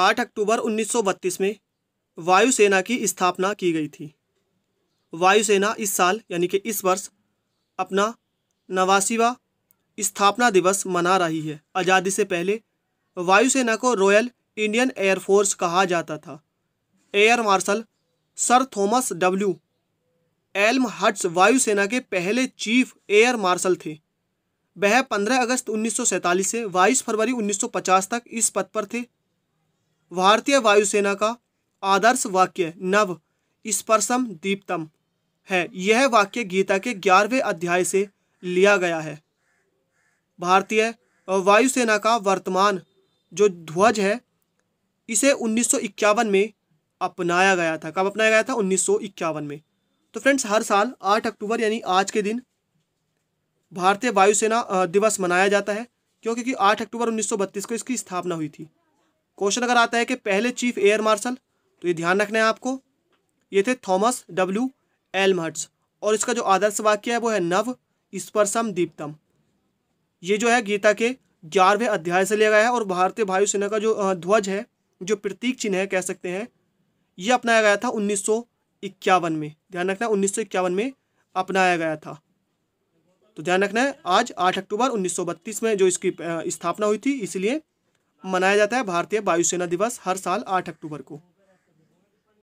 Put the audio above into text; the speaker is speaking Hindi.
8 अक्टूबर 1932 में वायुसेना की स्थापना की गई थी वायुसेना इस साल यानी कि इस वर्ष अपना नवासीवा स्थापना दिवस मना रही है आज़ादी से पहले वायुसेना को रॉयल इंडियन एयरफोर्स कहा जाता था air marshal sir Thomas W Elmhirst वायुसेना के पहले चीफ एयर मार्शल थे वह 15 अगस्त 1947 से 22 फरवरी 1950 तक इस पद पर थे भारतीय वायुसेना का आदर्श वाक्य नव स्पर्शम दीप्तम है यह वाक्य गीता के ग्यारहवें अध्याय से लिया गया है भारतीय वायुसेना का वर्तमान जो ध्वज है इसे उन्नीस में अपनाया गया था कब अपनाया गया था उन्नीस में तो फ्रेंड्स हर साल 8 अक्टूबर यानी आज के दिन भारतीय वायुसेना दिवस मनाया जाता है क्योंकि 8 अक्टूबर 1932 को इसकी स्थापना हुई थी क्वेश्चन अगर आता है कि पहले चीफ एयर मार्शल तो ये ध्यान रखना है आपको ये थे थॉमस डब्ल्यू एलमहट्स और इसका जो आदर्श वाक्य है वो है नव स्पर्शम दीप्तम ये जो है गीता के ग्यारहवें अध्याय से लिया गया है और भारतीय वायुसेना का जो ध्वज है जो प्रतीक चिन्ह है कह सकते हैं ये अपनाया गया था उन्नीस में ध्यान रखना उन्नीस में अपनाया गया था तो ध्यान रखना है आज 8 अक्टूबर 1932 में जो इसकी स्थापना हुई थी इसलिए मनाया जाता है भारतीय वायुसेना दिवस हर साल आठ अक्टूबर को